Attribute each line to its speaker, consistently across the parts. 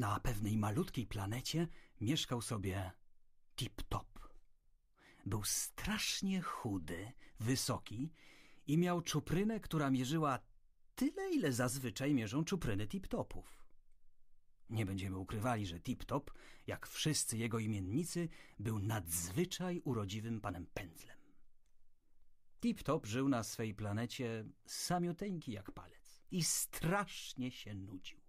Speaker 1: Na pewnej malutkiej planecie mieszkał sobie Tip-Top. Był strasznie chudy, wysoki i miał czuprynę, która mierzyła tyle, ile zazwyczaj mierzą czupryny Tip-Topów. Nie będziemy ukrywali, że Tip-Top, jak wszyscy jego imiennicy, był nadzwyczaj urodziwym panem pędzlem. Tip-Top żył na swej planecie samioteńki jak palec i strasznie się nudził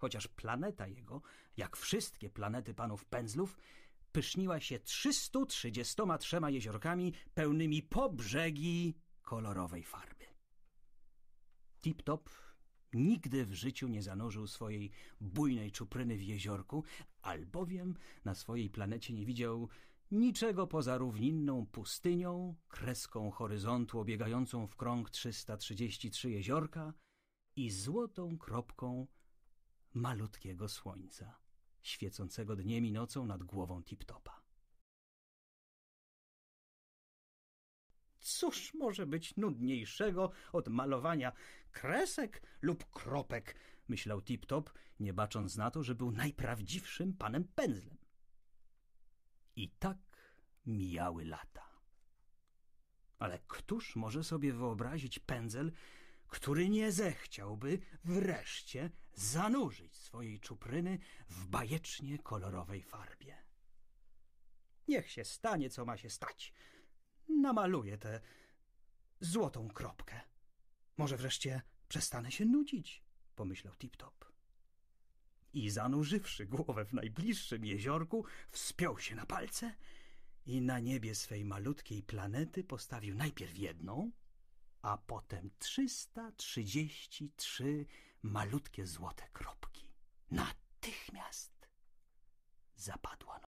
Speaker 1: chociaż planeta jego, jak wszystkie planety panów pędzlów, pyszniła się 333 jeziorkami pełnymi po brzegi kolorowej farby. Tip-top nigdy w życiu nie zanurzył swojej bujnej czupryny w jeziorku, albowiem na swojej planecie nie widział niczego poza równinną pustynią, kreską horyzontu obiegającą w krąg 333 jeziorka i złotą kropką malutkiego słońca, świecącego dniem i nocą nad głową Tiptopa. Cóż może być nudniejszego od malowania kresek lub kropek, myślał Tiptop, nie bacząc na to, że był najprawdziwszym panem pędzlem. I tak mijały lata. Ale któż może sobie wyobrazić pędzel, który nie zechciałby wreszcie zanurzyć swojej czupryny w bajecznie kolorowej farbie. Niech się stanie, co ma się stać. Namaluję tę złotą kropkę. Może wreszcie przestanę się nudzić, pomyślał Tip-Top. I zanurzywszy głowę w najbliższym jeziorku, wspiął się na palce i na niebie swej malutkiej planety postawił najpierw jedną, a potem trzysta trzydzieści trzy malutkie złote kropki. Nad